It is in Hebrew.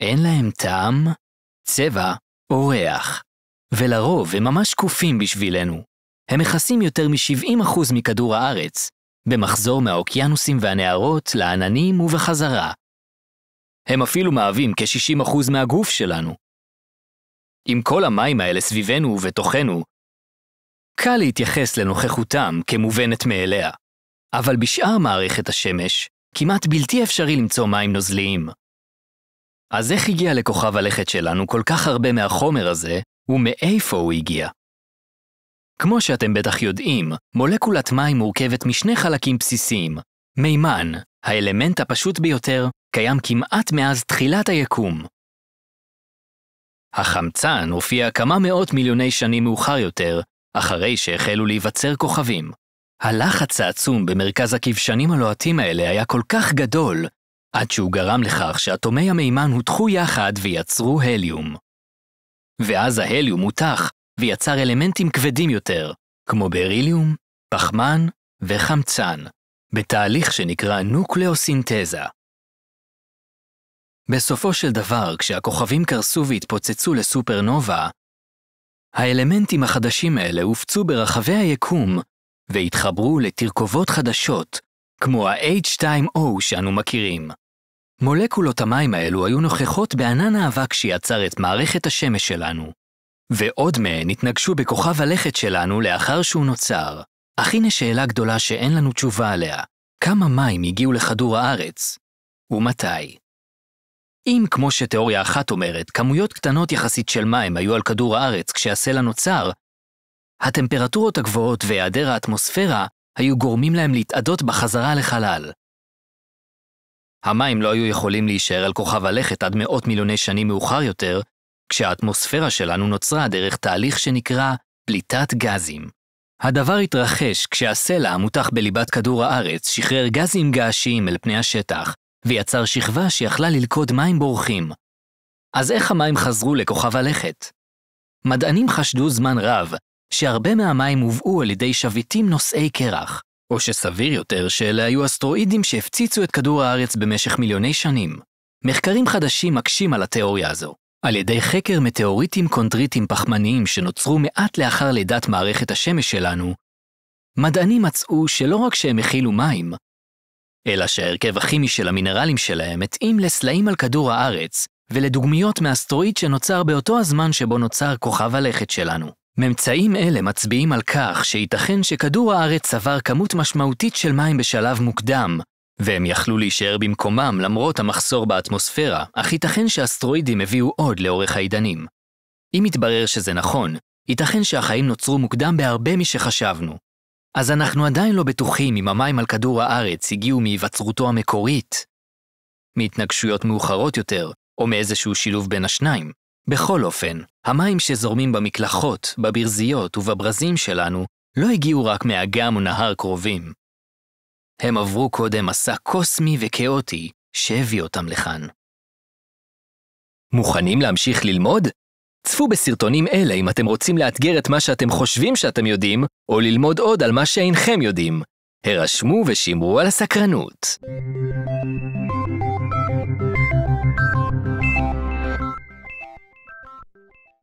אין להם טעם, צבע או ריח, ולרוב הם ממש שקופים בשבילנו. הם מכסים יותר מ-70% מכדור הארץ, במחזור מהאוקיינוסים והנהרות לעננים ובחזרה. הם אפילו מהווים כ-60% מהגוף שלנו. עם כל המים האלה סביבנו ובתוכנו, קל להתייחס לנוכחותם כמובנת מאליה, אבל בשאר מערכת השמש כמעט בלתי אפשרי למצוא מים נוזליים, אז איך הגיע לכוכב הלכת שלנו כל כך הרבה מהחומר הזה, ומאיפה הוא הגיע? כמו שאתם בטח יודעים, מולקולת מים מורכבת משני חלקים בסיסיים. מימן, האלמנט הפשוט ביותר, קיים כמעט מאז תחילת היקום. החמצן הופיע כמה מאות מיליוני שנים מאוחר יותר, אחרי שהחלו להיווצר כוכבים. הלחץ העצום במרכז הכבשנים הלוהטים האלה היה כל כך גדול, עד שהוא גרם לכך שאטומי המימן הותחו יחד ויצרו הליום. ואז ההליום הותח ויצר אלמנטים כבדים יותר, כמו בריליום, פחמן וחמצן, בתהליך שנקרא נוקלאוסינתזה. בסופו של דבר, כשהכוכבים קרסו והתפוצצו לסופרנובה, האלמנטים החדשים האלה הופצו ברחבי היקום והתחברו לתרכובות חדשות, כמו ה-H2O שאנו מכירים. מולקולות המים האלו היו נוכחות בענן האבק שיצר את מערכת השמש שלנו, ועוד מהן התנגשו בכוכב הלכת שלנו לאחר שהוא נוצר. אך הנה שאלה גדולה שאין לנו תשובה עליה, כמה מים הגיעו לכדור הארץ? ומתי? אם, כמו שתיאוריה אחת אומרת, כמויות קטנות יחסית של מים היו על כדור הארץ כשהסלע נוצר, הטמפרטורות הגבוהות והיעדר האטמוספירה היו גורמים להם להתאדות בחזרה לחלל, המים לא היו יכולים להישאר על כוכב הלכת עד מאות מיליוני שנים מאוחר יותר, כשהאטמוספירה שלנו נוצרה דרך תהליך שנקרא פליטת גזים. הדבר התרחש כשהסלע המותח בליבת כדור הארץ שחרר גזים געשיים אל פני השטח, ויצר שכבה שיכלה ללכוד מים בורחים. אז איך המים חזרו לכוכב הלכת? מדענים חשדו זמן רב שהרבה מהמים הובאו על ידי שביטים נושאי קרח. או שסביר יותר שאלה היו אסטרואידים שהפציצו את כדור הארץ במשך מיליוני שנים. מחקרים חדשים מקשים על התיאוריה הזו, על ידי חקר מטאוריטים קונטריטים פחמניים שנוצרו מעט לאחר לידת מערכת השמש שלנו, מדענים מצאו שלא רק שהם הכילו מים, אלא שההרכב הכימי של המינרלים שלהם התאים לסלעים על כדור הארץ ולדוגמיות מאסטרואיד שנוצר באותו הזמן שבו נוצר כוכב הלכת שלנו. ממצאים אלה מצביעים על כך שייתכן שכדור הארץ צבר כמות משמעותית של מים בשלב מוקדם, והם יכלו להישאר במקומם למרות המחסור באטמוספירה, אך ייתכן שאסטרואידים הביאו עוד לאורך העידנים. אם יתברר שזה נכון, ייתכן שהחיים נוצרו מוקדם בהרבה משחשבנו. אז אנחנו עדיין לא בטוחים אם המים על כדור הארץ הגיעו מהיווצרותו המקורית, מהתנגשויות מאוחרות יותר, או מאיזשהו שילוב בין השניים. בכל אופן, המים שזורמים במקלחות, בברזיות ובברזים שלנו לא הגיעו רק מאגם ונהר קרובים. הם עברו קודם מסע קוסמי וכאוטי שהביא אותם לכאן. מוכנים להמשיך ללמוד? צפו בסרטונים אלה אם אתם רוצים לאתגר את מה שאתם חושבים שאתם יודעים, או ללמוד עוד על מה שאינכם יודעים. הרשמו ושמרו על הסקרנות.